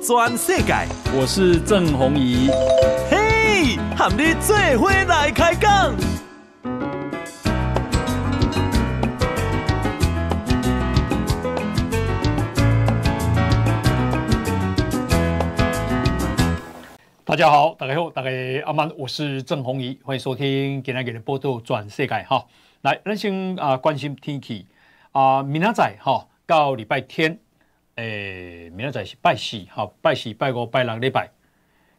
转世界，我是郑宏仪。嘿，和你最会来开讲。大家好，大家好，大家阿曼，我是郑宏仪，欢迎收听今日给的报道转世界哈。来，人先啊，关心天气啊，明仔载哈，到礼拜天。诶，明仔载是拜四，哈，拜四拜五、拜六礼拜，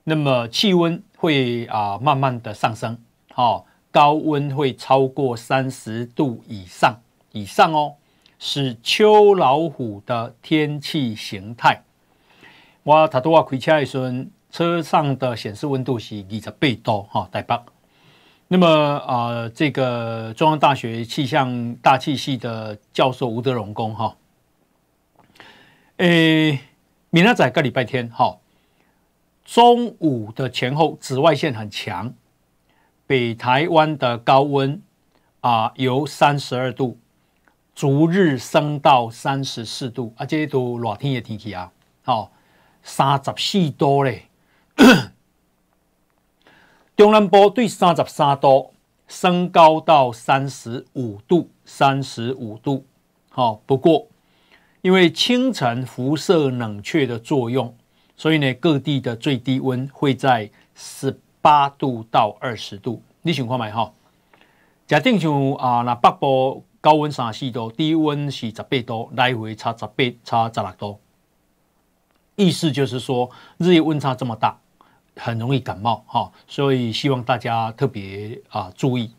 那么气温会啊慢慢的上升，哈，高温会超过三十度以上，以上哦，是秋老虎的天气形态。我塔多我开车的时阵，车上的显示温度是二十八度，哈，台北。那么啊，这个中央大学气象大气系的教授吴德荣工，哈。诶，明仔仔个礼拜天，哈，中午的前后紫外线很强，北台湾的高温啊，由三十二度逐日升到三十四度啊，这里都热天的天气啊，好，三十四度嘞，中南部对三十三度，升高到三十五度，三十五度，好，不过。因为清晨辐射冷却的作用，所以呢，各地的最低温会在十八度到二十度。你想看吗？哈，假定像啊，那北部高温三四度，低温是十八度，来回差十八差十六度。意思就是说，日夜温差这么大，很容易感冒哈。所以希望大家特别啊注意。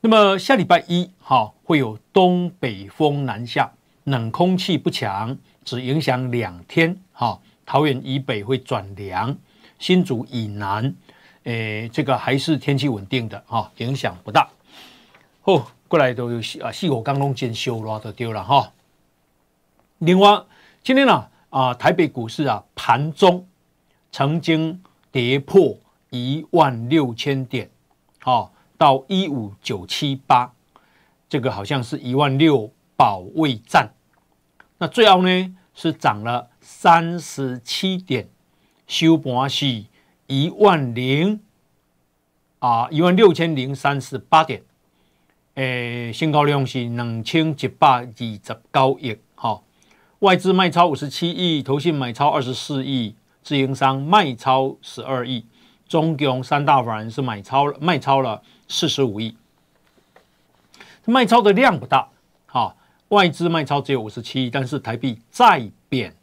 那么下礼拜一哈，会有东北风南下。冷空气不强，只影响两天。哈，桃园以北会转凉，新竹以南，诶，这个还是天气稳定的哈，影响不大。哦，过来都有啊，细火刚弄检修，老都丢了哈。另外，今天呢，啊，台北股市啊，盘中曾经跌破一万六千点，好，到一五九七八，这个好像是一万六保卫战。那最后呢，是涨了三十七点，收盘是一万零啊一万六千零三十八点。诶，新高量是两千一百二十九亿，哈，外资卖超五十七亿，投信买超二十四亿，自营商卖超十二亿，中共三大法人是买超了卖超了四十五亿，卖超的量不大。外资卖超只有五十七亿，但是台币再贬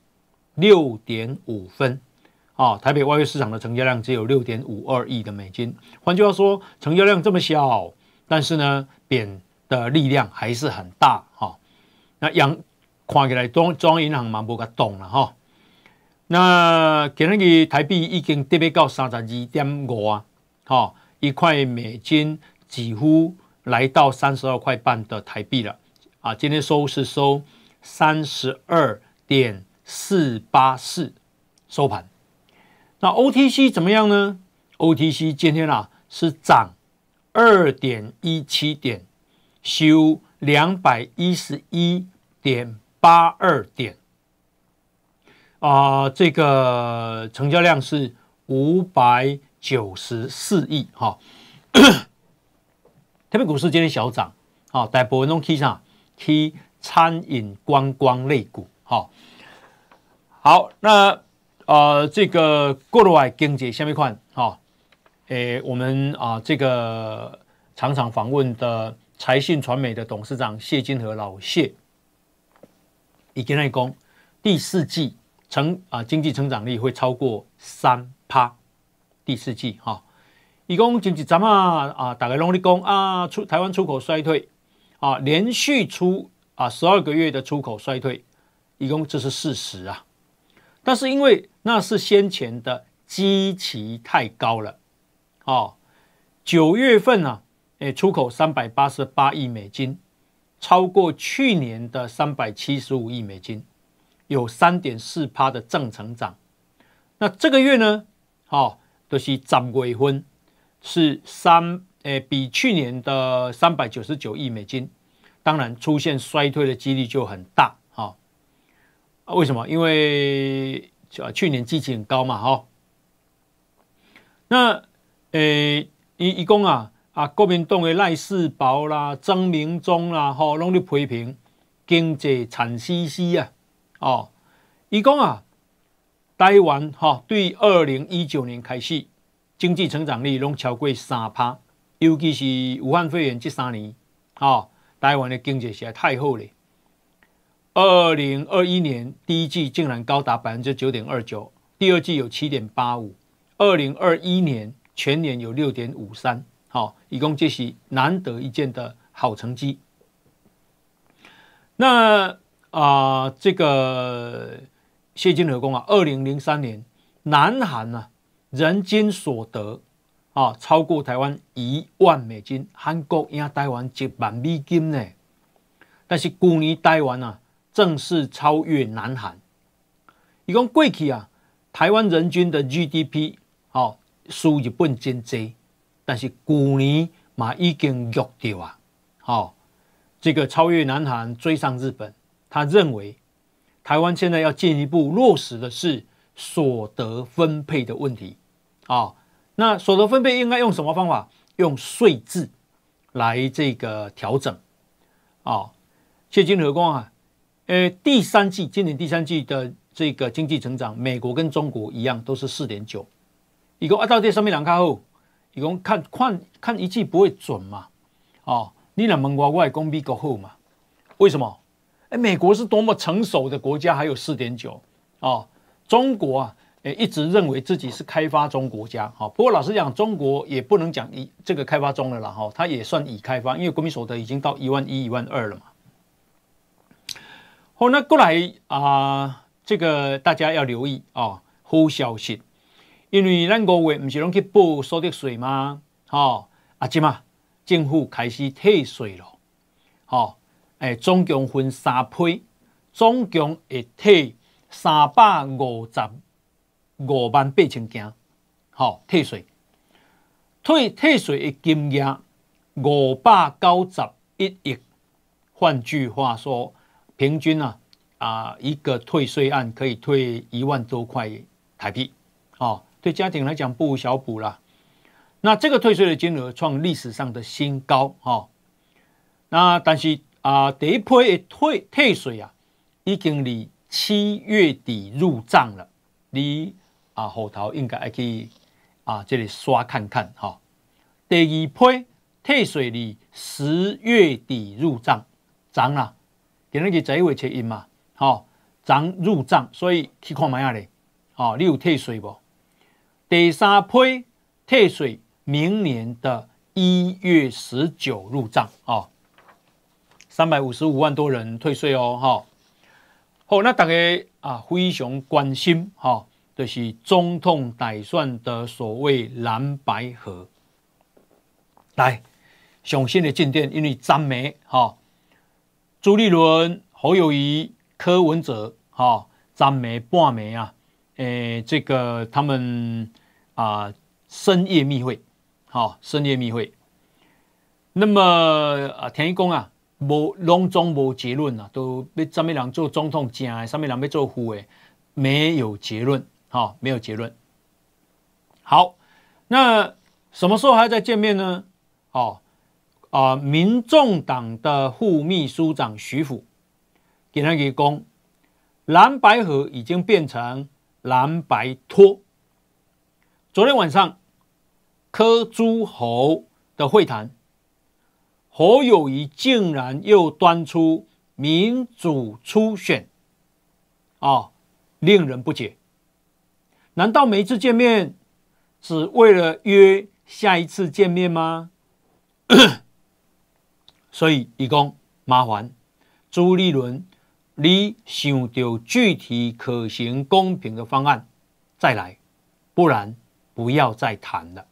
六点五分，啊，台北外汇市场的成交量只有六点五二亿的美金。换句话说，成交量这么小，但是呢，贬的力量还是很大，哈。那央看起来中央银行蛮不敢动了哈。那今那的台币已经跌跌到三十二点五啊，哈，一块美金几乎来到三十二块半的台币了。啊，今天收是收三十二点四八四收盘。那 O T C 怎么样呢？O T C 今天啊是涨二点一七点，收两百一十一点八二点。啊，这个成交量是五百九十四亿哈。特 别股市今天小涨，好，在博文中提上。去餐饮、观光类股，好，好，那呃，这个过了来经济，下面看哈，诶，我们啊，这个常常访问的财信传媒的董事长谢金河老谢，已经来讲，第四季成啊，经济成长率会超过三趴，第四季哈，伊讲经济怎啊啊，大家拢在讲啊，出台湾出口衰退。啊，连续出啊十二个月的出口衰退，一共这是事实啊。但是因为那是先前的基期太高了，哦，九月份啊，哎，出口三百八十八亿美金，超过去年的三百七十五亿美金，有三点四趴的正成长。那这个月呢，哦，就是十月份是三。诶，比去年的三百九十九亿美金，当然出现衰退的几率就很大啊！为什么？因为啊，去年基情很高嘛，哈。那诶，一一共啊，啊，国民党的赖世宝啦、曾明忠啦，吼，拢咧批评经济惨兮兮啊，哦，一共啊，台湾哈，对二零一九年开始，经济成长率拢超过三趴。尤其是武汉肺炎这三年，哈，台湾的经济实在太好了。二零二一年第一季竟然高达百分之九点二九，第二季有七点八五，二零二一年全年有六点五三，好，一共这是难得一见的好成绩。那啊，这个谢金河工啊，二零零三年，南韩呢，人均所得。啊，超过台湾一万美金，韩国也台湾一万美金呢。但是去年台湾啊，正式超越南韩。伊讲过去啊，台湾人均的 GDP 哦，输日本尖仔，但是去年嘛已经弱掉啊。好，这个超越南韩，追上日本。他认为，台湾现在要进一步落实的是所得分配的问题啊。那所得分配应该用什么方法？用税制来这个调整，啊，谢金流光啊，呃，第三季今年第三季的这个经济成长，美国跟中国一样都是四点九，一共啊到这上面来看后，一共看看看一季不会准嘛，哦，你两门瓜外来公比个后嘛，为什么？哎，美国是多么成熟的国家还有四点九，哦，中国啊。诶，一直认为自己是开发中国家哈。不过，老实讲，中国也不能讲已这个开发中了啦哈。它也算已开发，因为国民所得已经到一万一、一万二了嘛。好，那过来啊，这个大家要留意啊，好消息，因为咱国月不是拢去报所得税吗？哈，阿姐嘛，政府开始退税了。好，诶，总共分三批，总共一退三百五十。五万八千件，好退税，退退税的金额五百九十一亿。换句话说，平均啊啊，一个退税案可以退一万多块台币，哦，对家庭来讲不小补了。那这个退税的金额创历史上的新高，哦，那但是啊，第一批退退税啊，已经离七月底入账了，离。啊，户头应该要去啊，这里刷看看哈。第二批退税率十月底入账，涨了，今日十一位切因嘛，哈涨入账，所以去看卖啊咧。哦，你有退税不？第三批退税明年的一月十九入账，哦，三百五十五万多人退税哦，哈。好，那大家啊非常关心，哈。就是中统打算的所谓蓝白合，来，雄新的进电，因为詹梅，哈，朱立伦、侯友谊、柯文哲，哈，詹梅、半梅啊，诶，这个他们啊深夜密会，好，深夜密会。那么啊，田一公啊，无拢总无结论啊，都要什么人做总统正的，什么人要做副的，没有结论。哦，没有结论。好，那什么时候还要再见面呢？哦，啊，民众党的副秘书长徐给他一给公，蓝白河已经变成蓝白托。昨天晚上柯诸侯的会谈，侯友谊竟然又端出民主初选，啊，令人不解。难道每一次见面，只为了约下一次见面吗？所以李工麻烦朱立伦，你想到具体可行、公平的方案再来，不然不要再谈了。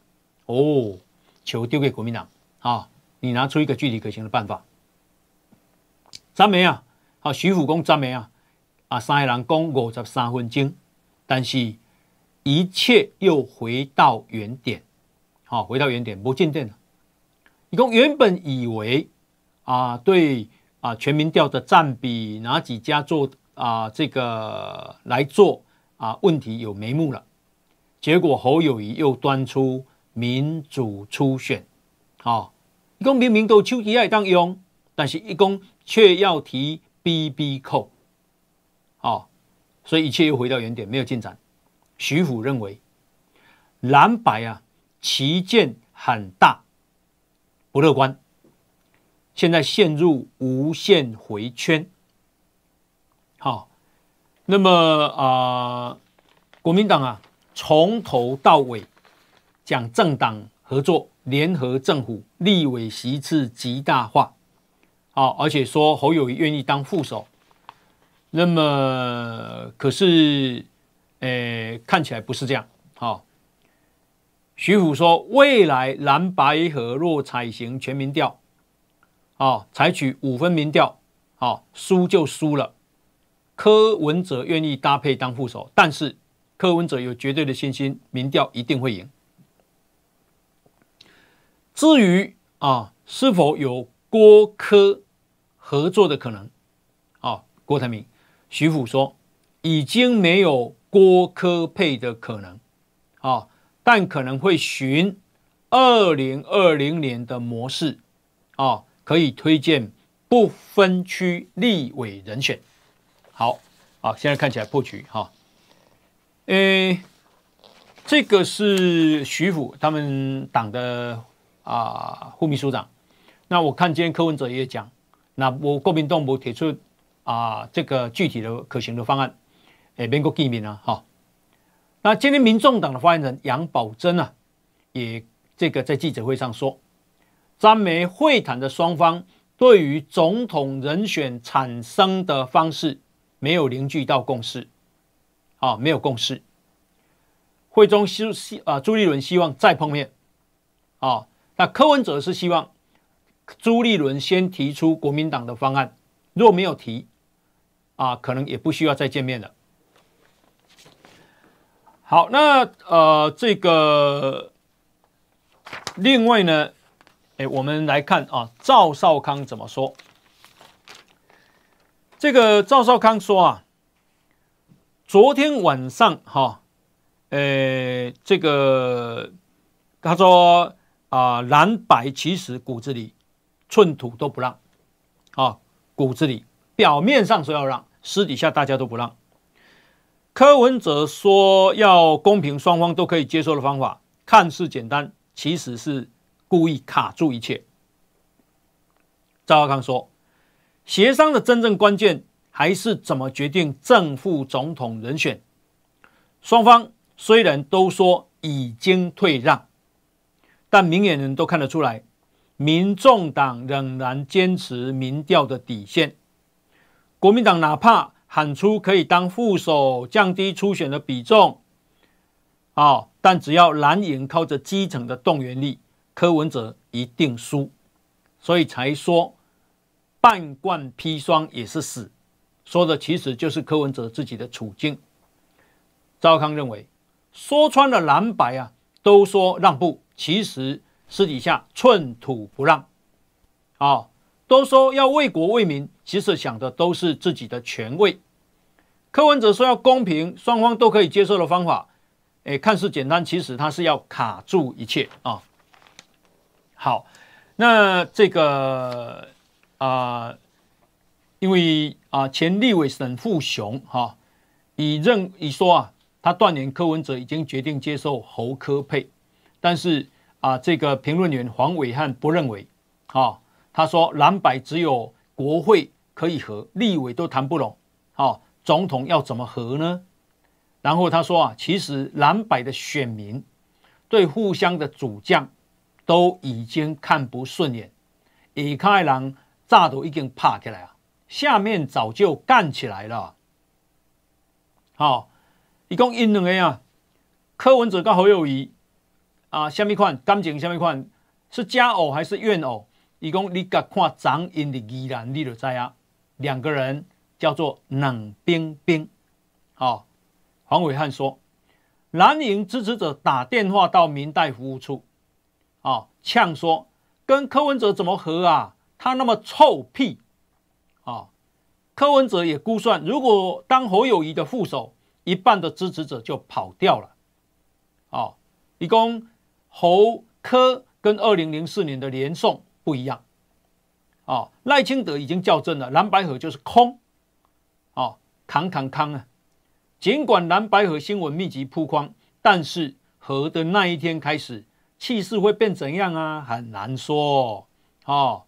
哦，球丢给国民党啊！你拿出一个具体可行的办法。张梅啊，好，徐虎公张梅啊，啊，三个人讲五十三分钟，但是。一切又回到原点，好，回到原点，不进店了。一公原本以为，啊，对，啊，全民调的占比哪几家做啊？这个来做啊？问题有眉目了。结果侯友谊又端出民主初选，哦，一公明明都邱吉爱当佣，但是一公却要提 B B 扣，啊，所以一切又回到原点，没有进展。徐虎认为，蓝白啊，旗舰很大，不乐观。现在陷入无限回圈。好，那么啊，国民党啊，从头到尾讲政党合作、联合政府、立委席次极大化。好，而且说侯友愿意当副手。那么可是。诶，看起来不是这样。好，徐虎说，未来蓝白河若采行全民调，啊，采取五分民调，啊，输就输了。柯文哲愿意搭配当副手，但是柯文哲有绝对的信心，民调一定会赢。至于啊，是否有郭柯合作的可能？啊，郭台铭，徐虎说已经没有。郭科配的可能，啊，但可能会循二零二零年的模式，啊，可以推荐不分区立委人选。好，啊，现在看起来布局哈，哎，这个是徐府他们党的啊副秘书长。那我看今天柯文哲也讲，那我国民党不提出啊这个具体的可行的方案。哎，民国记名啊，哈。那今天民众党的发言人杨宝珍啊，也这个在记者会上说，詹美会谈的双方对于总统人选产生的方式没有凝聚到共识，啊，没有共识。会中希希啊，朱立伦希望再碰面，啊，那柯文哲是希望朱立伦先提出国民党的方案，若没有提，啊，可能也不需要再见面了。好，那呃，这个另外呢，哎，我们来看啊，赵少康怎么说？这个赵少康说啊，昨天晚上哈，呃，这个他说啊，蓝白其实骨子里寸土都不让，啊，骨子里表面上说要让，私底下大家都不让。柯文哲说：“要公平，双方都可以接受的方法，看似简单，其实是故意卡住一切。”赵少康说：“协商的真正关键，还是怎么决定正副总统人选。双方虽然都说已经退让，但明眼人都看得出来，民众党仍然坚持民调的底线。国民党哪怕……”喊出可以当副手，降低初选的比重，哦，但只要蓝营靠着基层的动员力，柯文哲一定输，所以才说半罐砒霜也是死，说的其实就是柯文哲自己的处境。赵康认为，说穿了蓝白啊都说让步，其实私底下寸土不让，啊。都说要为国为民，其实想的都是自己的权位。柯文哲说要公平，双方都可以接受的方法，哎，看似简单，其实他是要卡住一切啊。好，那这个啊，因为啊，前立委沈富雄哈，以认以说啊，他断言柯文哲已经决定接受侯科佩，但是啊，这个评论员黄伟汉不认为啊。他说：“蓝白只有国会可以和，立委都谈不拢。好，总统要怎么和呢？”然后他说：“啊，其实蓝白的选民对互相的主将都已经看不顺眼，以康爱炸乍都已经怕起来啊，下面早就干起来了。好，一共因两个啊，柯文哲跟侯友谊啊，下面看，赶紧下面看，是加偶还是怨偶？”伊讲你甲看张英的言论，你就知啊。两个人叫做冷冰冰，好。黄伟汉说，蓝营支持者打电话到民代服务处，啊，呛说跟柯文哲怎么和啊？他那么臭屁，啊。柯文哲也估算，如果当侯友谊的副手，一半的支持者就跑掉了。啊，一共侯柯跟二零零四年的连胜。不一样，哦，赖清德已经校正了蓝白河就是空，哦，扛扛扛啊！尽管蓝白河新闻密集铺框，但是河的那一天开始，气势会变怎样啊？很难说，哦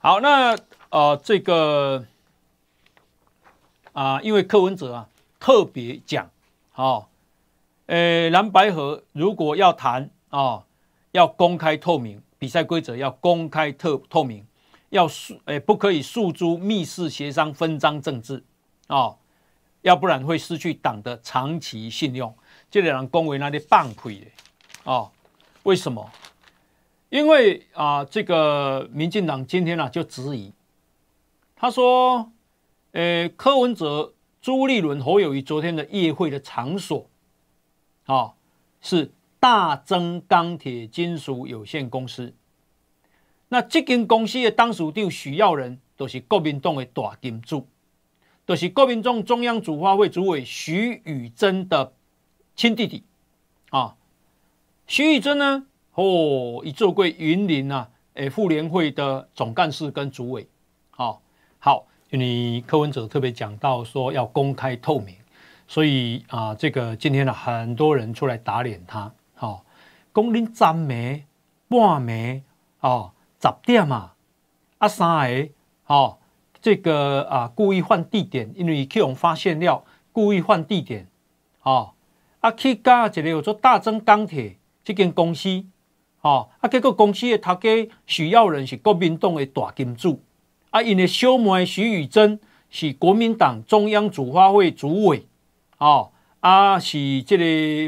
好，那呃，这个啊，因为柯文哲啊特别讲，哦，呃，蓝白河如果要谈啊，要公开透明。比赛规则要公开、透透明，要诉诶，不可以诉诸密室协商、分赃政治啊，要不然会失去党的长期信用。这两人公维那里棒屁的啊？为什么？因为啊，这个民进党今天呢就质疑，他说，诶，柯文哲、朱立伦、侯友谊昨天的夜会的场所啊是。大增钢铁金属有限公司，那这间公司的当属长许耀仁，都是国民党的大金主，都是国民党中央主发会主委徐宇珍的亲弟弟啊。徐宇珍呢，哦，已做过云林啊，诶，妇联会的总干事跟主委。好好，你柯文哲特别讲到说要公开透明，所以啊，这个今天呢，很多人出来打脸他。哦，讲恁张暝、半暝哦，十点啊，啊，三个，哦，这个啊，故意换地点，因为去互发现了，故意换地点，哦，啊，去加一个有做大增钢铁这间公司，哦，啊，结果公司的头家需要人是国民党的大金主，啊，因的小妹徐宇珍是国民党中央主委会主委，哦。啊，是这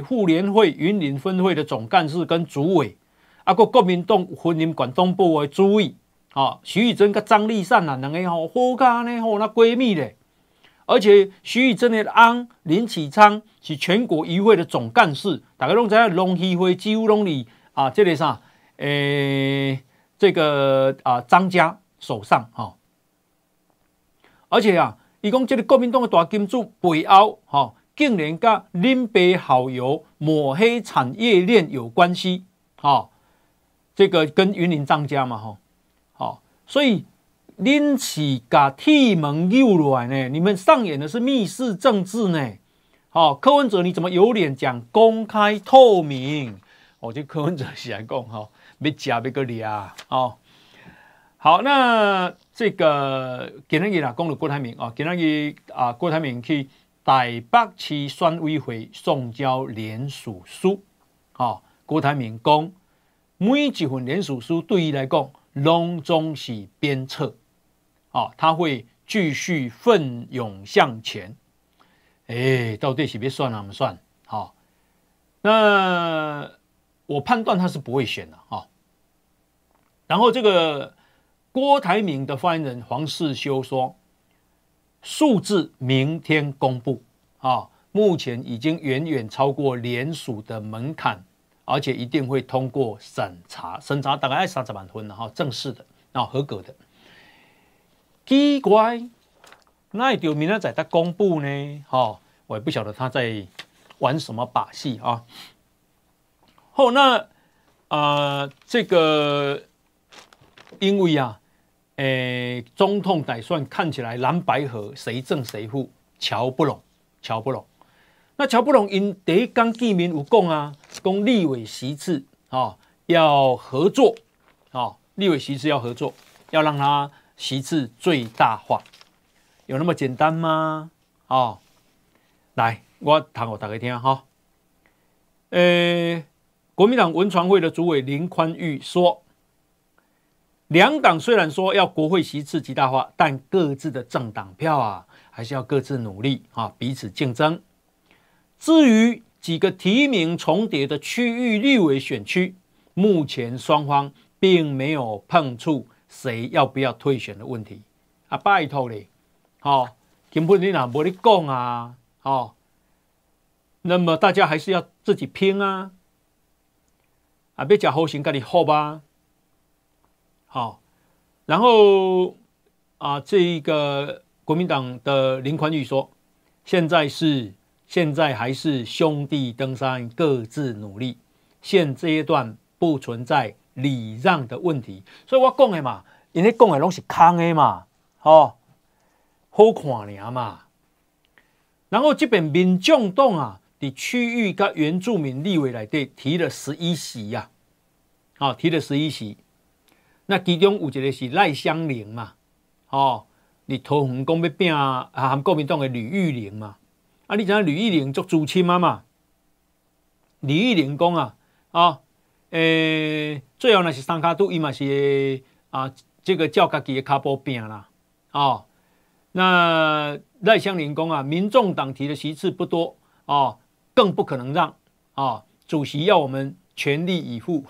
个妇联会云岭分会的总干事跟主委，啊，个国民党婚姻管东部的主委，啊，徐玉珍跟张丽善啊，两个吼，好咖呢吼，那闺蜜嘞。而且徐玉珍的翁林启昌是全国议会的总干事，大概拢影，龙溪会几乎拢里啊，这个啥，诶，这个啊，张家手上哈。而且啊，伊讲这个国民党的大金主背后哈。竟然跟林北好友抹黑产业链有关系，哈，这个跟云林张家嘛，哈，好，所以拎起噶替蒙又软呢，你们上演的是密室政治呢，好，柯文哲你怎么有脸讲公开透明？我就柯文哲先讲，哈，别假别个理啊，哦，好，那这个给日伊啦，讲了郭台铭啊，给日伊啊郭台铭去。台北市选委会送交联署书，哦，郭台铭讲，每一份联署书对于来讲，拢终是鞭策，哦，他会继续奋勇向前。哎，到底谁别算了，我们算，好，那我判断他是不会选的，哈。然后这个郭台铭的发言人黄世修说。数字明天公布啊，目前已经远远超过联署的门槛，而且一定会通过审查，审查大概三十万分，然后正式的，然后合格的。奇怪，那一条明天再它公布呢？哈，我也不晓得他在玩什么把戏啊。后那呃，这个因为啊。诶，中统打算看起来蓝白合，谁正谁负？乔布隆，乔布隆。那乔布隆因得刚提名有共啊，共立委席次啊，要合作啊，立委席次要合作，要让他席次最大化，有那么简单吗？哦，来，我谈我大家听哈。诶，国民党文传会的主委林宽裕说。两党虽然说要国会席次极大化，但各自的政党票啊，还是要各自努力啊，彼此竞争。至于几个提名重叠的区域立委选区，目前双方并没有碰触谁要不要退选的问题啊。拜托你，好，根本你啊，不你讲啊，好。那么大家还是要自己拼啊，啊别假好心跟你耗吧。好，然后啊，这一个国民党的林宽裕说，现在是现在还是兄弟登山，各自努力。现阶一段不存在礼让的问题，所以我讲的嘛，人家讲的拢是空的嘛，好，好看咧嘛。然后这边民众党啊，的区域跟原住民立委来对提了十一席呀，好，提了十一席。那其中有一个是赖香林嘛，哦，你桃红公要拼啊，含国民党嘅吕玉玲嘛，啊，你知影吕玉玲做主席嘛嘛，吕玉玲公啊，啊，诶，最后呢是三卡都伊嘛是啊，这个叫家己嘅卡波拼啦，哦，那赖香林公啊，民众党提的席次不多哦，更不可能让哦，主席要我们全力以赴，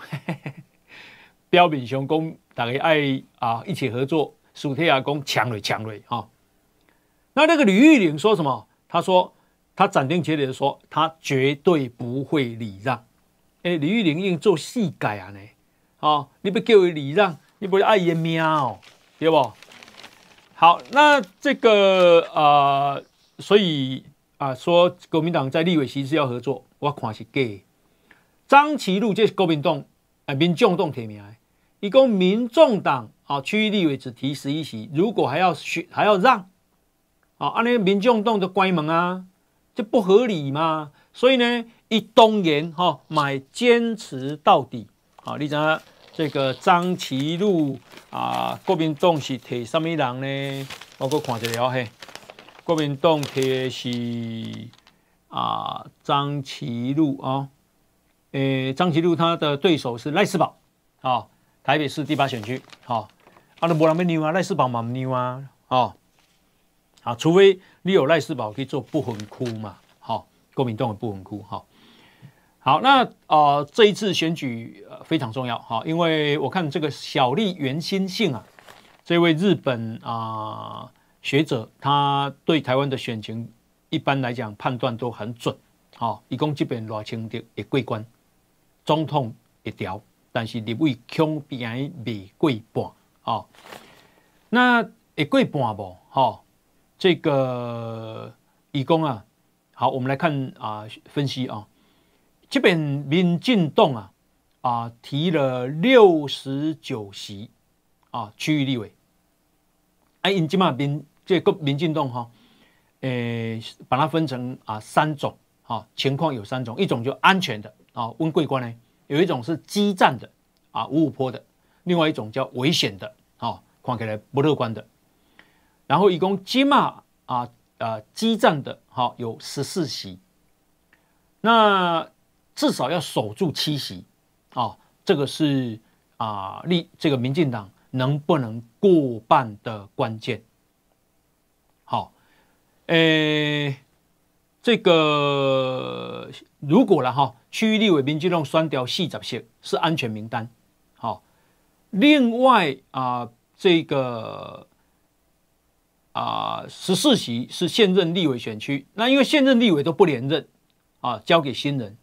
标 炳雄公。大家爱啊，一起合作，苏铁亚公强蕊强蕊啊！那那个吕玉玲说什么？他说他斩钉截铁的说，他绝对不会礼让。哎，吕玉玲用做戏改啊呢？哦，你不给为礼让，你不爱言喵，对不？好，那这个啊，所以啊，说国民党在立委席是要合作，我看是假。张其禄这是国民党啊，民众党提名。一共民众党啊，区域立委只提十一席，如果还要选还要让，啊，安那民众党就关门啊，这不合理嘛。所以呢，一东言哈，买坚持到底啊。你讲这个张其禄啊，国民党是提什么人呢？我搁看一下嘿，国民党提是啊张其禄啊，诶，张其禄他的对手是赖斯宝啊。台北市第八选区，好，阿拉无人没牛啊，赖世宝冇咪牛啊，哦，好，除非你有赖世宝可以做不稳固嘛，好，国民党很不稳固，好，好，那呃这一次选举呃非常重要，好，因为我看这个小笠原新信啊，这位日本啊学者，他对台湾的选情一般来讲判断都很准，好，一共这边六千的桂冠，总统一条。但是立委空变然未过半哦。那也过半不？哈，这个义工啊，好，我们来看啊，分析啊，这边民进党啊啊提了六十九席啊，区域立委，哎，因起码民这个民进党哈，诶，把它分成啊三种啊情况有三种，一种就安全的啊，温桂官呢。有一种是激战的，啊，五五坡的；另外一种叫危险的，啊，看起来不乐观的。然后一共起码啊，啊激战的，好，有十四席，那至少要守住七席，啊，这个是啊，立这个民进党能不能过半的关键。好，诶。这个如果了哈，区域立委民进党三条四十线是安全名单。好，另外啊，这个啊十四席是现任立委选区，那因为现任立委都不连任啊，交给新人。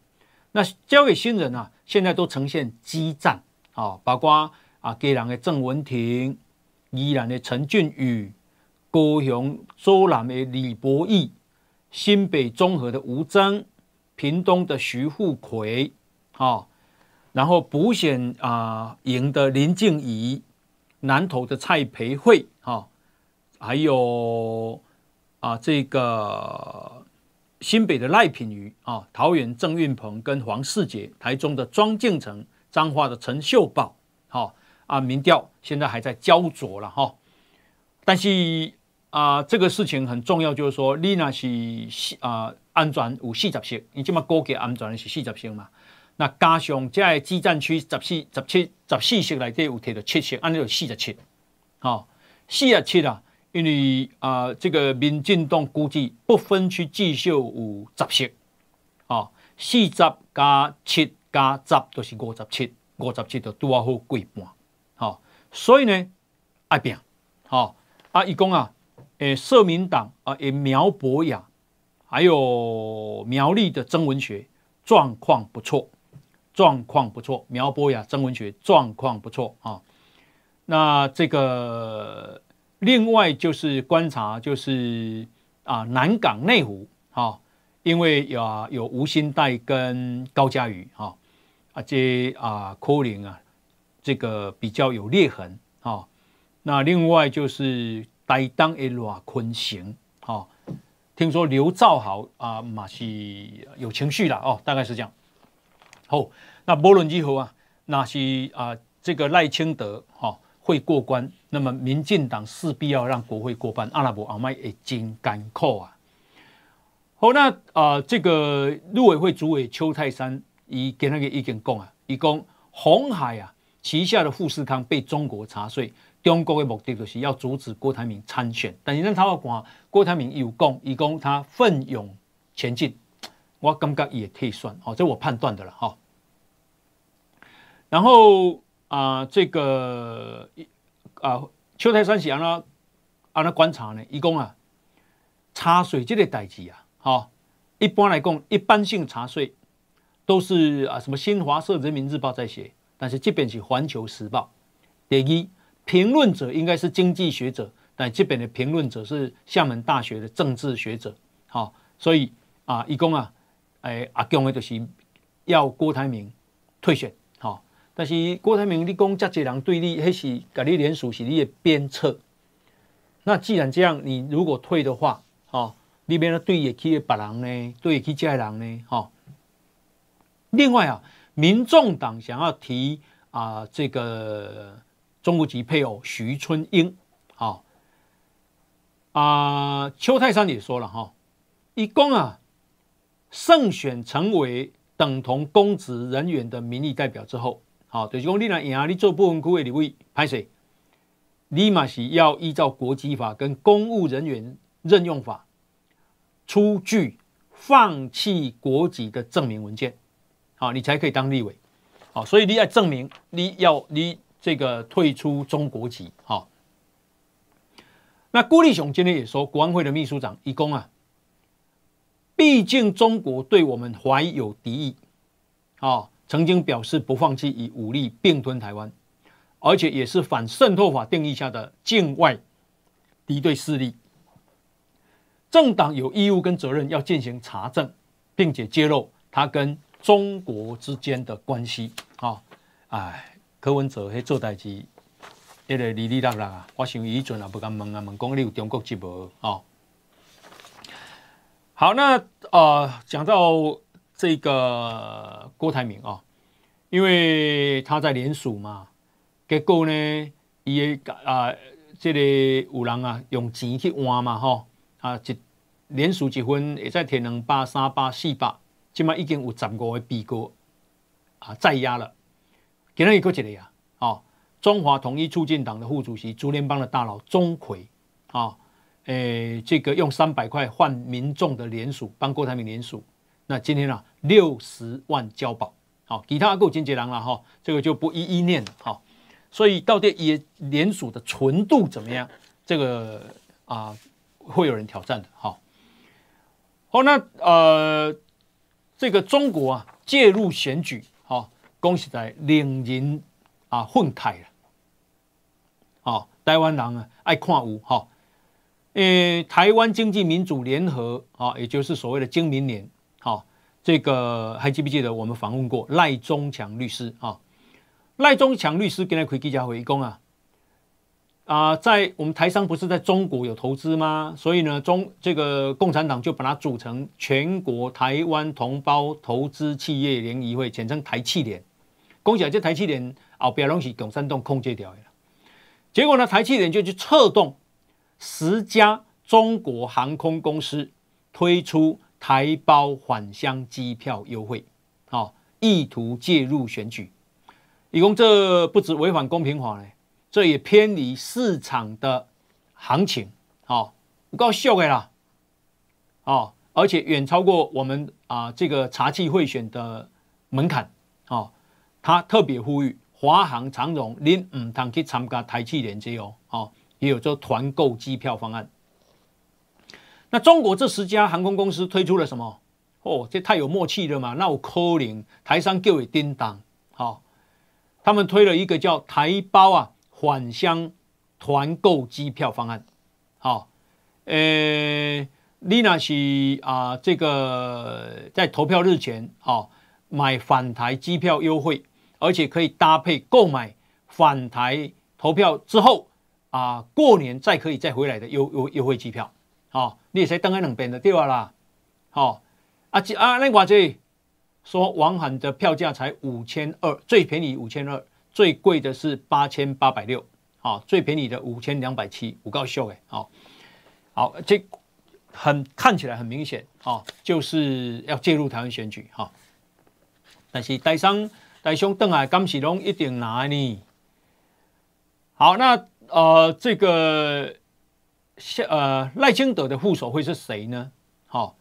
那交给新人啊，现在都呈现激战啊，包括啊，给兰的郑文婷、依然的陈俊宇、高雄周楠的李博义。新北综合的吴征，屏东的徐富奎，好，然后补选啊，赢的林静怡，南投的蔡培慧，好，还有啊，这个新北的赖品瑜，啊，桃园郑运鹏跟黄世杰，台中的庄敬诚，彰化的陈秀宝，好啊，民调现在还在焦灼了哈，但是。啊，这个事情很重要，就是说你那是啊安全有四十些，你即码估计安全是四十些嘛。那加上在基站区十四、十七、十四些内底有提到七安按照四十七，好四十七啊。因为啊这个民进党估计不分区至少有十些，好四十加七加十就是五十七，五十七就拄啊好过半，好所以呢爱拼好啊，伊讲啊。诶，社民党啊，诶，苗博雅，还有苗栗的曾文学，状况不错，状况不错。苗博雅、曾文学状况不错啊。那这个另外就是观察，就是啊，南港内湖啊，因为啊有吴兴代跟高嘉瑜啊，啊这啊柯林啊，这个比较有裂痕啊。那另外就是。拜东的裸坤行，好，听说刘兆豪啊，马是有情绪了哦，大概是这样。好，那波伦之后啊，那是啊，这个赖清德哦会过关，那么民进党势必要让国会过半，阿拉伯阿麦也真艰苦啊。好，那啊，这个陆委会主委邱泰山已跟那个已经讲啊，一讲红海啊旗下的富士康被中国查税。中国的目的就是要阻止郭台铭参选，但是咱稍微讲，郭台铭有讲，伊讲他奋勇前进，我感觉也可以算，哦，这我判断的了，哈。然后啊，这个啊，邱台山是安哪安那观察呢？伊讲啊，查水这个代志啊，哈，一般来讲，一般性查税都是啊，什么新华社、人民日报在写，但是即便是环球时报第一。评论者应该是经济学者，但这边的评论者是厦门大学的政治学者。好，所以啊，一共啊，哎，阿强的就是要郭台铭退选。好，但是郭台铭你讲这多人对立，那是佮你联手是你的鞭策。那既然这样，你如果退的话，好，你变呢对也可别人呢，对也可这加人呢。哈，另外啊，民众党想要提啊这个。中国籍配偶徐春英，好啊。邱泰山也说了哈，立共啊，胜选成为等同公职人员的民意代表之后，好，立功你了，也啊，你做部分国的立委，派谁？立马是要依照国籍法跟公务人员任用法，出具放弃国籍的证明文件，好，你才可以当立委，好，所以你要证明，你要你。这个退出中国籍，好。那郭立雄今天也说，国安会的秘书长一公啊，毕竟中国对我们怀有敌意，啊，曾经表示不放弃以武力并吞台湾，而且也是反渗透法定义下的境外敌对势力，政党有义务跟责任要进行查证，并且揭露他跟中国之间的关系，啊，哎。柯文哲迄做代志，迄个里里啦啦，啊！我想以前也不敢问啊，问讲你有中国籍无？哦，好，那呃，讲到这个郭台铭啊，因为他在联署嘛，结果呢，伊诶啊，即个有人啊，用钱去换嘛，吼，啊，一联署一分，会再摕两百、三百、四百，即嘛已经有十五个 B 股啊，再押了。别人也够起来呀！啊，中华统一促进党的副主席、竹联帮的大佬钟馗，啊，诶，这个用三百块换民众的联署，帮郭台铭联署。那今天呢，六十万交保，好，其他够金节狼了哈，这个就不一一念了哈。所以到底也联署的纯度怎么样？这个啊，会有人挑战的哈。好，那呃，这个中国啊，介入选举。讲实在令人啊愤慨了，哦，台湾人啊爱看有哈，诶，台湾经济民主联合啊，也就是所谓的金民联，好，这个还记不记得我们访问过赖中强律师啊？赖中强律师今他开记者会讲啊？啊，在我们台商不是在中国有投资吗？所以呢，中这个共产党就把它组成全国台湾同胞投资企业联谊会，简称台企联。恭喜啊，这台企联哦，表东西共产党控制掉了。结果呢，台企联就去策动十家中国航空公司推出台胞返乡机票优惠，啊，意图介入选举。李共这不止违反公平法呢。这也偏离市场的行情，哦，不够秀的啦，哦，而且远超过我们啊这个茶器会选的门槛，哦，他特别呼吁华航、长荣，您唔倘去参加台气连接哦，哦，也有做团购机票方案。那中国这十家航空公司推出了什么？哦，这太有默契了嘛。那我柯林，台商各位叮当，好，他们推了一个叫台包啊。返乡团购机票方案，好，呃，丽娜是啊，这个在投票日前哦、买返台机票优惠，而且可以搭配购买返台投票之后啊过年再可以再回来的优优优惠机票，好，你也是登在两边的对吧啦？好，啊这啊那我这说往返的票价才五千二，最便宜五千二。最贵的是八千八百六，好，最便宜的五千两百七，五高秀哎，好，好，这很看起来很明显，哦，就是要介入台湾选举，哈，但是台商台商邓海甘喜龙一定拿你，好，那呃这个下呃赖清德的副手会是谁呢？好，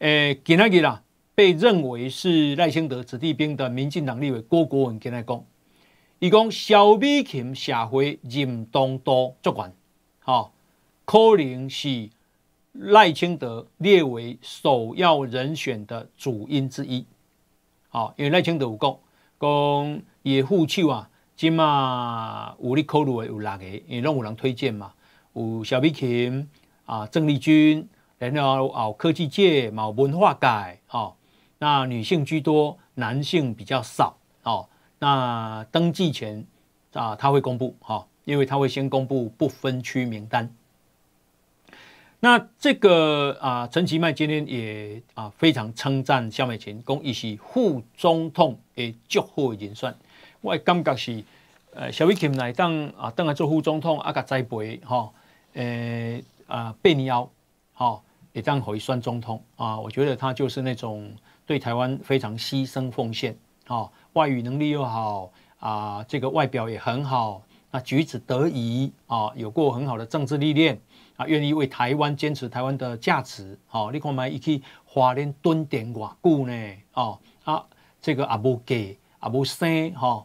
呃，给纳给啦，被认为是赖清德子弟兵的民进党立委郭国文跟他攻。伊讲小米琴社会认同度足悬，哦，可能是赖清德列为首要人选的主因之一。哦，因为赖清德有讲讲也呼手啊，今嘛有里考虑的有六个，因为拢有人推荐嘛，有小米琴啊，郑丽君，然后有科技界、有文化界，哦，那女性居多，男性比较少，哦。那登记前啊，他会公布哈，因为他会先公布不分区名单。那这个啊，陈其迈今天也啊非常称赞萧美琴，讲也是副总统也足够人选。我感觉是呃，萧美琴来当啊，当来做副总统啊，加栽培哈，呃啊变妖哈，也当回算总统啊。我觉得他就是那种对台湾非常牺牲奉献啊。外语能力又好啊，这个外表也很好，那举止得宜啊，有过很好的政治历练啊，愿意为台湾坚持台湾的价值。好，你看嘛，伊去华联蹲点外久呢，哦啊，这个也不给也不生哈，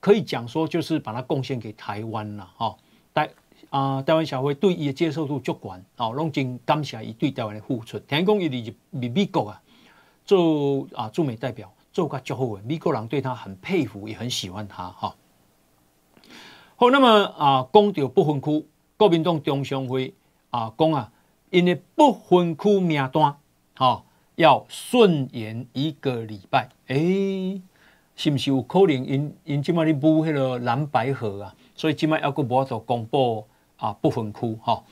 可以讲说就是把它贡献给台湾了哈。台啊，台湾小会对伊的接受度足高哦，拢真感谢伊对台湾的付出。听讲伊伫是美美国啊，做啊驻美代表。做个较好的，美国人对他很佩服，也很喜欢他，哈。好，那么啊，讲到不分区，国民党中心会啊讲啊，因为不分区名单，哈，要顺延一个礼拜，诶，是不是有可能因因即卖咧补迄个蓝白河啊？所以即卖要阁无做公布啊，不分区哈，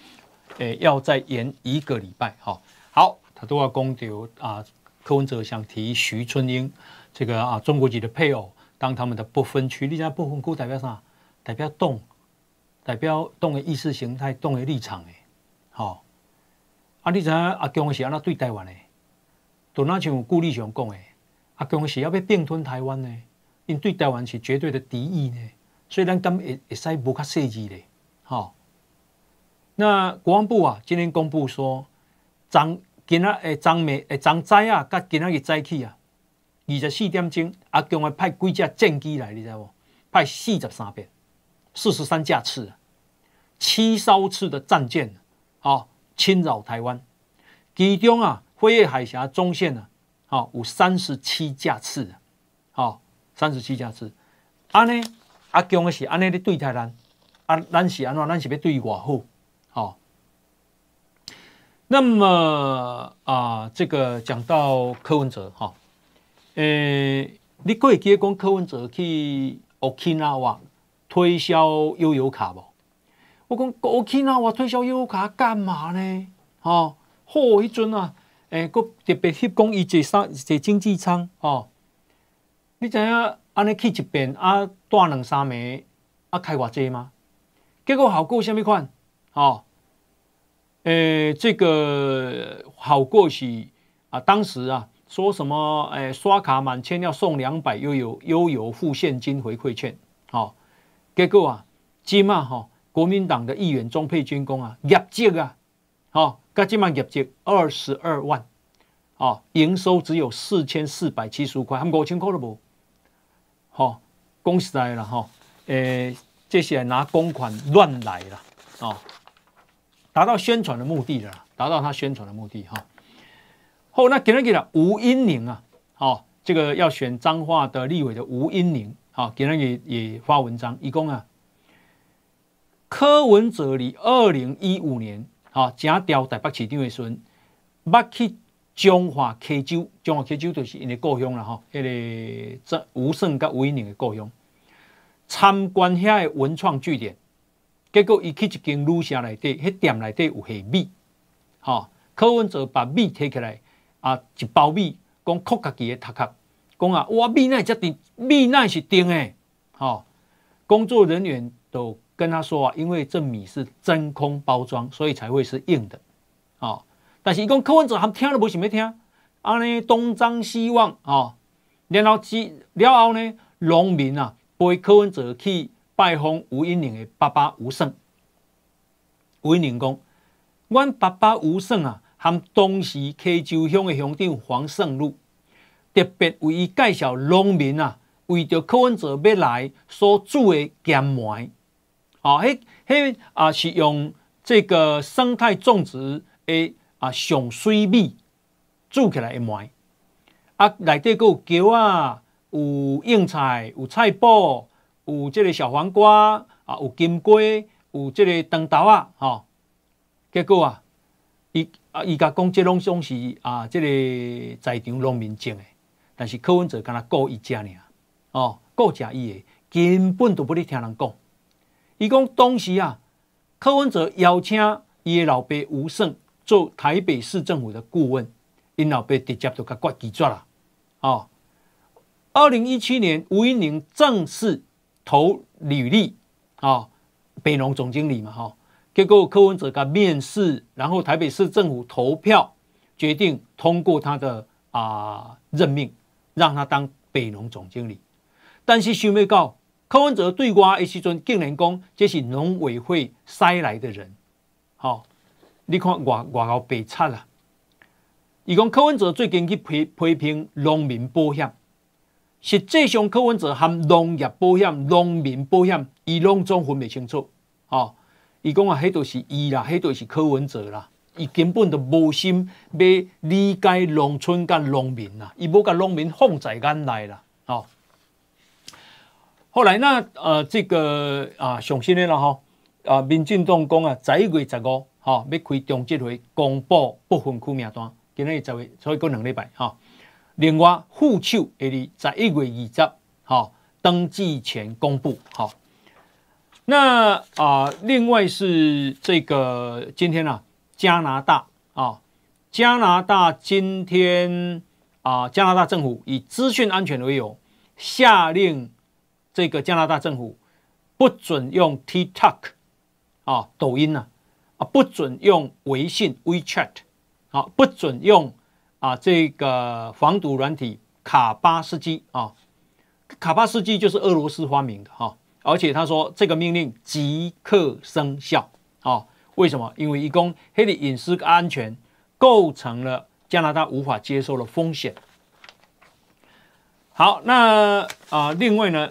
诶，要再延一个礼拜，哈。好，他都要讲到啊。柯文哲想提徐春英，这个啊，中国籍的配偶当他们的不分区，你知不分区代表啥？代表动，代表动的意识形态，动的立场诶。好，啊，你知阿强是安怎对台湾的？都那像顾立雄讲的，阿强是要被要并吞台湾呢？因对台湾是绝对的敌意呢。所以咱敢会会使无较细致咧，好。那国防部啊，今天公布说张。今仔诶，昨暝诶，昨早啊，甲今仔日早起啊，二十四点钟，阿强诶派几只战机来，你知无？派四十三遍，四十三架次，七艘次的战舰啊，侵扰台湾。其中啊，飞越海峡中线呢，好有三十七架次，好三十七架次。安尼阿强是安尼咧对待咱，啊咱是安怎，咱是要对外好。那么啊，这个讲到柯文哲哈，诶，你可以讲柯文哲去 Okinawa 推销悠游卡不？我讲 Okinawa 推销悠游卡干嘛呢？哦，好，迄阵啊，诶，佫特别翕讲伊一三一经济舱哦，你知影安尼去一遍啊，带两三枚啊，开偌济吗？结果效果虾米款？哦。诶，这个好过去啊！当时啊，说什么诶，刷卡满千要送两百，又有优有付现金回馈券。好，结果啊，今晚哈，国民党的议员中配军工啊业绩啊，好，加今晚业绩二十二万，哦，营收只有四千四百七十五块，还五千块都不？好，恭喜来了哈，诶，这些拿公款乱来了啊！达到宣传的目的了，达到他宣传的目的哈。好，那给人给了吴英玲啊，好，这个要选彰化的立委的吴英玲，好，给人也也发文章，一共啊。柯文哲离二零一五年，好，假调台北市长的时，捌去彰化溪酒，彰化溪酒就是因的故乡了哈，迄个这吴胜甲吴英玲的故乡，参观遐文创据点。结果伊去一间卤社内底，迄店内底有下米，哦，柯文哲把米摕起来，啊，一包米，讲靠家己的头壳，讲啊，哇，米奈只定，米奈是定诶，哦，工作人员都跟他说啊，因为这米是真空包装，所以才会是硬的，哦，但是伊讲柯文哲，他们听都无想要听，啊呢东张西望哦，然后之了后呢，农民啊，背柯文哲去。拜访吴英玲的爸爸吴胜，吴英玲讲，阮爸爸吴胜啊，含当时溪洲乡的乡长黄胜禄，特别为伊介绍农民啊，为着客文者要来所住的咸麦，哦，迄迄啊，是用这个生态种植的啊上水米做起来的麦，啊，内底佫有桥啊，有蕹菜，有菜脯。有即个小黄瓜啊，有金瓜，有即个长豆啊，吼。结果啊，伊啊伊甲讲，即拢总是啊，即个在场农民种的，但是柯文哲敢若顾伊家尔，哦，顾家伊的，根本都不听人讲。伊讲当时啊，柯文哲邀请伊老爸吴胜做台北市政府的顾问，因老爸直接就甲挂鸡绝了，哦。二零一七年，吴英宁正式。投履历啊，北农总经理嘛，哈，结果柯文哲他面试，然后台北市政府投票决定通过他的啊任命，让他当北农总经理。但是修被告柯文哲对瓜的时忠竟然讲，这是农委会塞来的人，好，你看外外号被插了。伊讲柯文哲最近去批批评农民保险。实际上，柯文哲含农业保险、农民保险，伊拢总分袂清楚。吼，伊讲啊，迄著是伊啦，迄著是柯文哲啦，伊根本都无心要理解农村甲农民啦，伊无甲农民放在眼内啦。吼，后来那呃这个啊，上新诶啦吼，啊，民进党讲啊，十一月十五吼要开中执会，公布不分区名单，今日十月，所以过两礼拜吼。另外，护照诶，哩在一月二十号登记前公布。好，那啊，另外是这个今天呢，加拿大啊，加拿大今天啊，加拿大政府以资讯安全为由，下令这个加拿大政府不准用 TikTok 啊，抖音呢啊，不准用微信 WeChat，啊，不准用。啊，这个防毒软体卡巴斯基啊，卡巴斯基就是俄罗斯发明的哈，而且他说这个命令即刻生效啊，为什么？因为一公黑的隐私安全构成了加拿大无法接受的风险。好，那啊，另外呢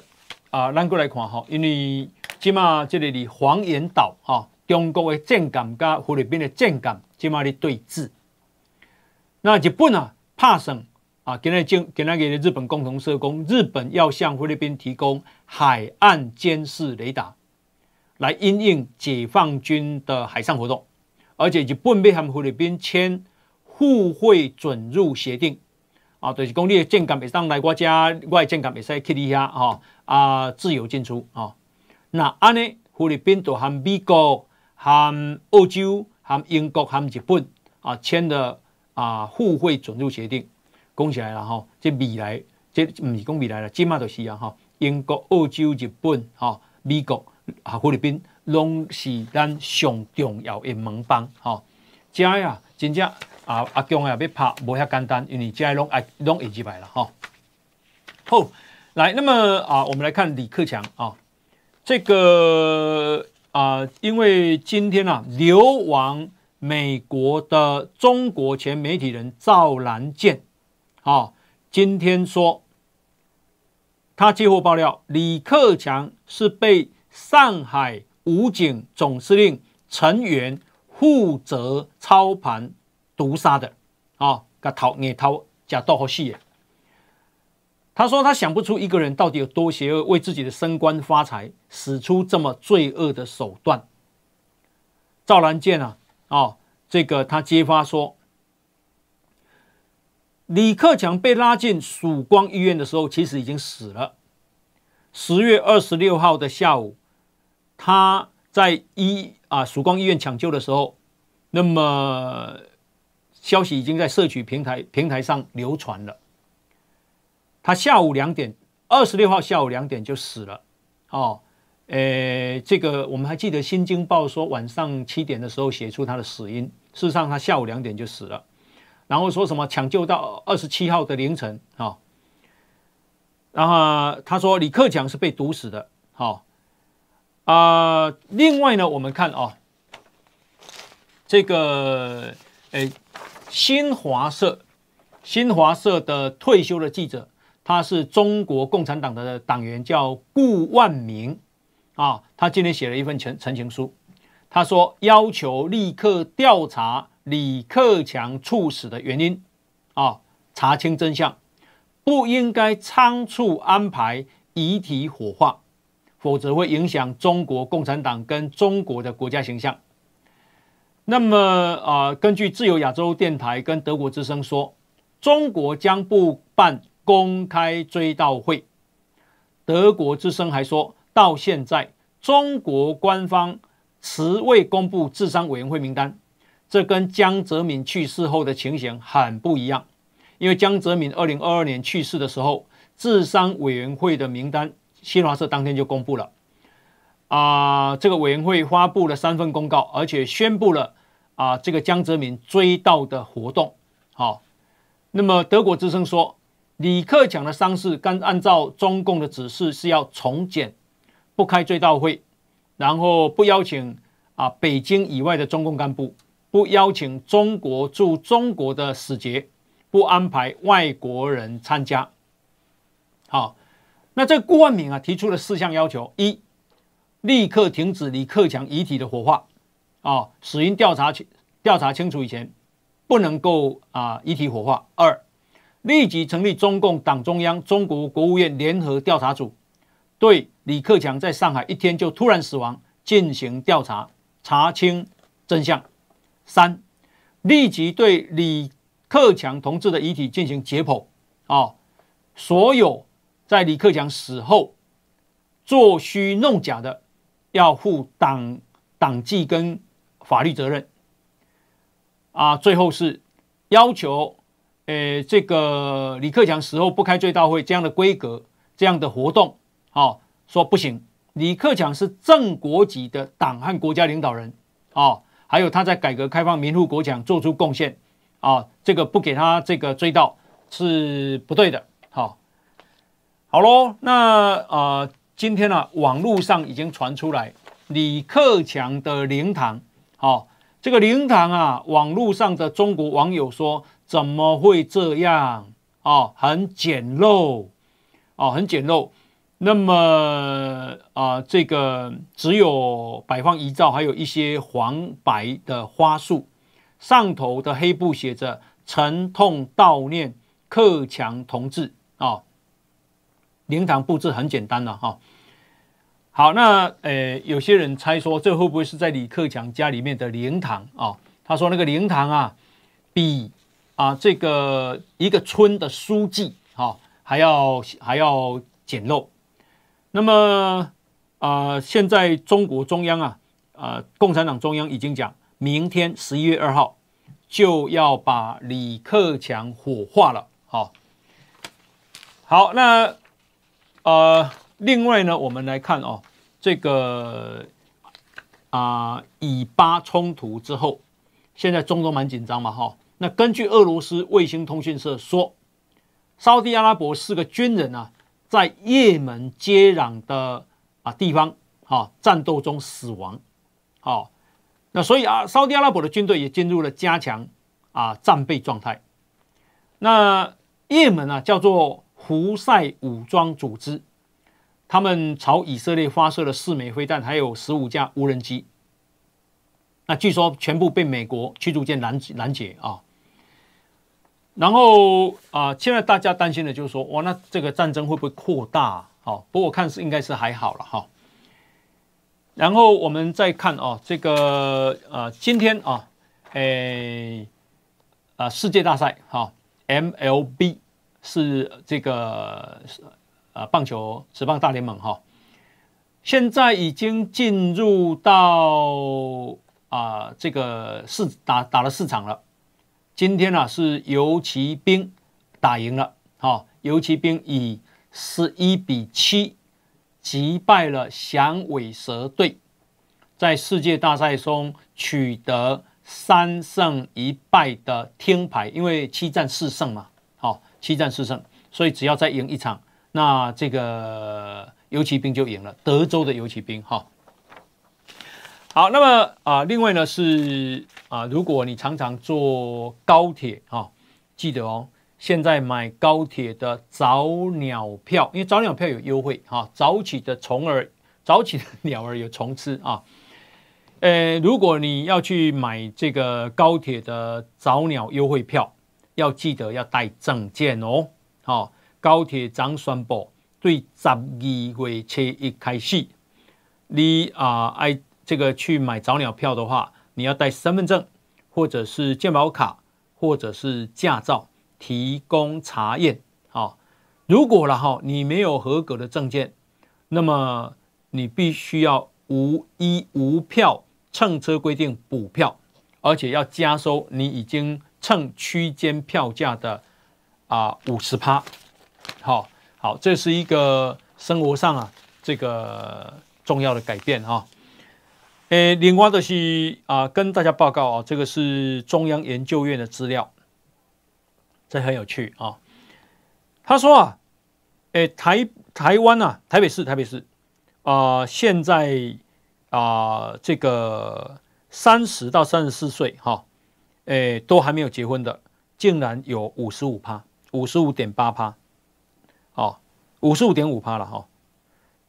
啊，拉过来看哈，因为今码这里的黄岩岛哈，中国的政港加菲律宾的政港今码的对峙。那日本啊，怕省啊，跟那建跟那跟日本共同社工。日本要向菲律宾提供海岸监视雷达，来因应解放军的海上活动。而且日本被他们菲律宾签互惠准入协定啊，就是讲你的舰港袂上来我家，我的舰港袂使去你遐吼啊，自由进出啊。那安尼菲律宾就含美国、含欧洲、含英国、含日本啊签的。啊，互惠准入协定，讲起来了哈，这未来这毋是讲未来了，即马就是啊哈，英国、澳洲、日本、哈、美国、啊、菲律宾，拢是咱上重要的盟邦哈。这呀，真正啊阿强也要拍无遐简单，因为你将拢啊，拢会入来了哈。好，来，那么啊，我们来看李克强啊，这个啊，因为今天啊，流亡。美国的中国前媒体人赵兰健，好，今天说，他接获爆料李克强是被上海武警总司令陈元负责操盘毒杀的，啊，个头也头假刀好戏耶。他说他想不出一个人到底有多邪恶，为自己的升官发财使出这么罪恶的手段。赵兰健啊。哦，这个他揭发说，李克强被拉进曙光医院的时候，其实已经死了。十月二十六号的下午，他在一啊曙光医院抢救的时候，那么消息已经在社区平台平台上流传了。他下午两点，二十六号下午两点就死了。哦。呃，这个我们还记得《新京报》说晚上七点的时候写出他的死因。事实上，他下午两点就死了。然后说什么抢救到二十七号的凌晨啊。然后他说李克强是被毒死的。好啊，另外呢，我们看啊，这个呃，新华社新华社的退休的记者，他是中国共产党的党员，叫顾万明。啊，他今天写了一份陈陈情书，他说要求立刻调查李克强猝死的原因，啊，查清真相，不应该仓促安排遗体火化，否则会影响中国共产党跟中国的国家形象。那么啊，根据自由亚洲电台跟德国之声说，中国将不办公开追悼会。德国之声还说。到现在，中国官方，迟未公布智商委员会名单，这跟江泽民去世后的情形很不一样。因为江泽民二零二二年去世的时候，智商委员会的名单新华社当天就公布了，啊，这个委员会发布了三份公告，而且宣布了啊，这个江泽民追悼的活动。好，那么德国之声说，李克强的丧事刚按照中共的指示是要从简。不开追悼会，然后不邀请啊北京以外的中共干部，不邀请中国驻中国的使节，不安排外国人参加。好，那这顾万明啊提出了四项要求：一，立刻停止李克强遗体的火化，啊，死因调查清调查清楚以前不能够啊遗体火化；二，立即成立中共党中央、中国国务院联合调查组。对李克强在上海一天就突然死亡进行调查，查清真相。三，立即对李克强同志的遗体进行解剖。啊，所有在李克强死后做虚弄假的，要负党党纪跟法律责任。啊，最后是要求，呃，这个李克强死后不开追悼会这样的规格，这样的活动。哦，说不行，李克强是正国级的党和国家领导人哦，还有他在改革开放、民富国强做出贡献啊，这个不给他这个追悼是不对的。好，好喽，那啊，今天呢，网络上已经传出来李克强的灵堂。好，这个灵堂啊，网络上的中国网友说，怎么会这样哦，很简陋，哦，很简陋。那么啊，这个只有摆放遗照，还有一些黄白的花束，上头的黑布写着“沉痛悼念克强同志”啊。灵堂布置很简单了哈。好，那呃，有些人猜说这会不会是在李克强家里面的灵堂啊？他说那个灵堂啊，比啊这个一个村的书记哈还要还要简陋。那么，啊，现在中国中央啊，呃，共产党中央已经讲，明天十一月二号就要把李克强火化了。好，好，那呃，另外呢，我们来看哦，这个啊，以巴冲突之后，现在中东蛮紧张嘛，哈。那根据俄罗斯卫星通讯社说，沙地阿拉伯四个军人啊。在也门接壤的啊地方，哈战斗中死亡，好，那所以啊，沙特阿拉伯的军队也进入了加强啊战备状态。那也门啊，叫做胡塞武装组织，他们朝以色列发射了四枚飞弹，还有十五架无人机。那据说全部被美国驱逐舰拦拦截啊。然后啊，现在大家担心的就是说，哇，那这个战争会不会扩大？好，不过我看是应该是还好了哈。然后我们再看哦，这个呃，今天啊，诶，啊，世界大赛哈，MLB 是这个呃棒球职棒大联盟哈，现在已经进入到啊这个市打打了四场了。今天呢是游骑兵打赢了，好，游骑兵以十一比七击败了响尾蛇队，在世界大赛中取得三胜一败的天牌，因为七战四胜嘛，好，七战四胜，所以只要再赢一场，那这个游骑兵就赢了，德州的游骑兵哈。好，那么啊，另外呢是啊，如果你常常坐高铁啊，记得哦，现在买高铁的早鸟票，因为早鸟票有优惠哈。早起的虫儿，早起的鸟儿有虫吃啊。呃，如果你要去买这个高铁的早鸟优惠票，要记得要带证件哦。好，高铁站宣布，对十二月七日开始，你啊爱。这个去买早鸟票的话，你要带身份证，或者是健保卡，或者是驾照，提供查验。好，如果了哈，你没有合格的证件，那么你必须要无依无票乘车，规定补票，而且要加收你已经乘区间票价的啊五十趴。好好，这是一个生活上啊这个重要的改变啊。诶，另外的是啊，跟大家报告啊，这个是中央研究院的资料，这很有趣啊。他说啊，诶，台台湾啊，台北市，台北市啊，现在啊，这个三十到三十四岁哈，诶，都还没有结婚的，竟然有五十五趴，五十五点八趴，哦，五十五点五趴了哈。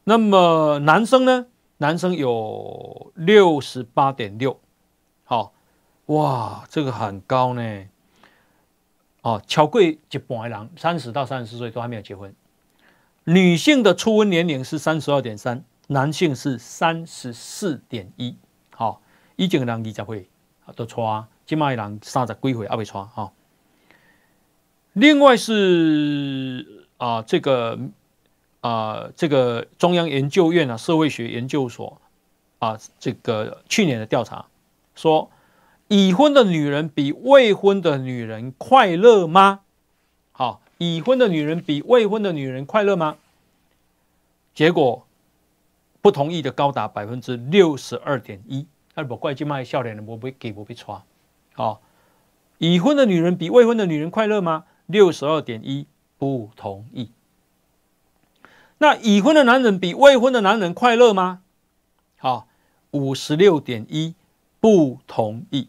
那么男生呢？男生有六十八点六，好哇，这个很高呢。哦，巧贵一半人三十到三十四岁都还没有结婚。女性的初婚年龄是三十二点三，男性是三十四点一。好，以前人二嫁会都娶，今有人三十几岁也未娶哈。另外是啊，这个。啊，这个中央研究院啊，社会学研究所啊，这个去年的调查说，已婚的女人比未婚的女人快乐吗？好，已婚的女人比未婚的女人快乐吗？结果不同意的高达百分之六十二点一。那不怪金麦笑脸的，我不会给，我被刷。好，已婚的女人比未婚的女人快乐吗？六十二点一不同意。那已婚的男人比未婚的男人快乐吗？好，五十六点一，不同意。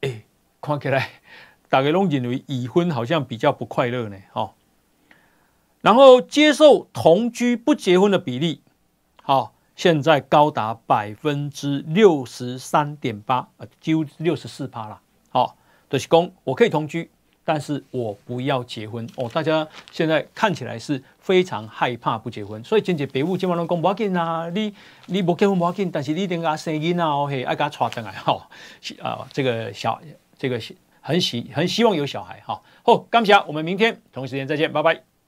哎，看起来，打家龙景为已婚好像比较不快乐呢。哦，然后接受同居不结婚的比例，好，现在高达百分之六十三点八，呃，就六十四趴了。好，这是公，我可以同居。但是我不要结婚哦，大家现在看起来是非常害怕不结婚，所以金姐别误解嘛，老讲不要紧啊，你你不结婚不要紧，但是你一等下声音啊，我系爱加传上来哈，啊，这个小这个很希很希望有小孩哈，好，感谢我们明天同一时间再见，拜拜。